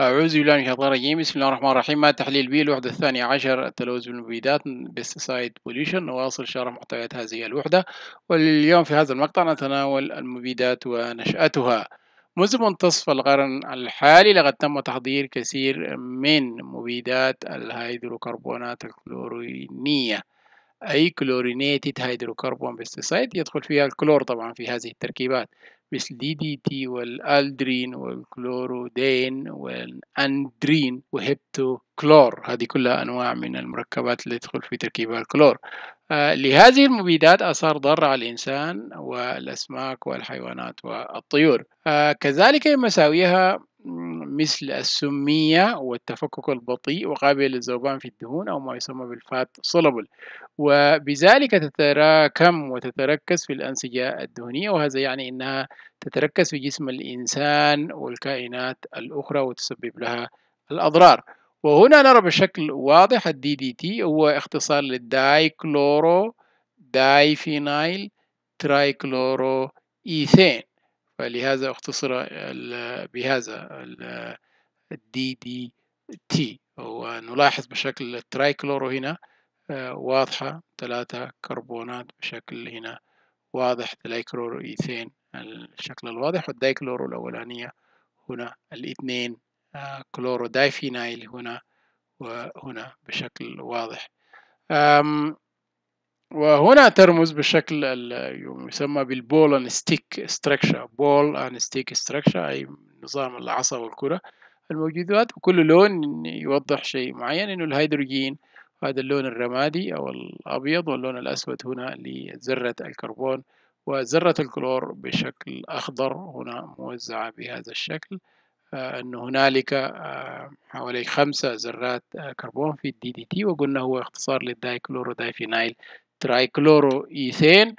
أعوذ بالله من الشيطان الرجيم بسم الله الرحمن الرحيم مع تحليل بي الوحدة الثانية عشر التلوث بالمبيدات بيستسايد بوليشن نواصل شرح محتويات هذه الوحدة واليوم في هذا المقطع نتناول المبيدات ونشأتها منذ منتصف القرن الحالي لقد تم تحضير كثير من مبيدات الهيدروكربونات الكلورينية أي كلورينيتد هيدروكربون بيستسايد يدخل فيها الكلور طبعا في هذه التركيبات مثل دي دي تي والألدرين والكلورودين والأندرين كلور هذه كلها أنواع من المركبات اللي تدخل في تركيب الكلور آه لهذه المبيدات أثار ضاره على الإنسان والأسماك والحيوانات والطيور آه كذلك مساويها مثل السمية والتفكك البطيء وقابل للذوبان في الدهون أو ما يسمى بالفات صلبل وبذلك تتراكم وتتركز في الأنسجة الدهنية وهذا يعني أنها تتركز في جسم الإنسان والكائنات الأخرى وتسبب لها الأضرار وهنا نرى بشكل واضح الدي دي تي هو اختصار للداي كلورو دايفينايل ترايكلورو إيثين فلهذا اختصر بهذا ال دي دي تي ونلاحظ بشكل الترايكلورو هنا آه، واضحة ثلاثة كربونات بشكل هنا واضح ترايكلورو إيثين الشكل الواضح والدايكلورو الأولانية هنا الاثنين آه، كلورو دايفينايل هنا وهنا بشكل واضح وهنا ترمز بشكل يسمى بالبول اند ستيك ستراكشر بول اند ستيك ستراكشر اي نظام العصا والكره الموجودات وكل لون يوضح شيء معين انه الهيدروجين هذا اللون الرمادي او الابيض واللون الاسود هنا لذره الكربون وذره الكلور بشكل اخضر هنا موزعه بهذا الشكل آه، أن هنالك آه، حوالي خمسة ذرات آه، كربون في الدي دي تي وقلنا هو اختصار للدايكلورودايفينايل tricloroisen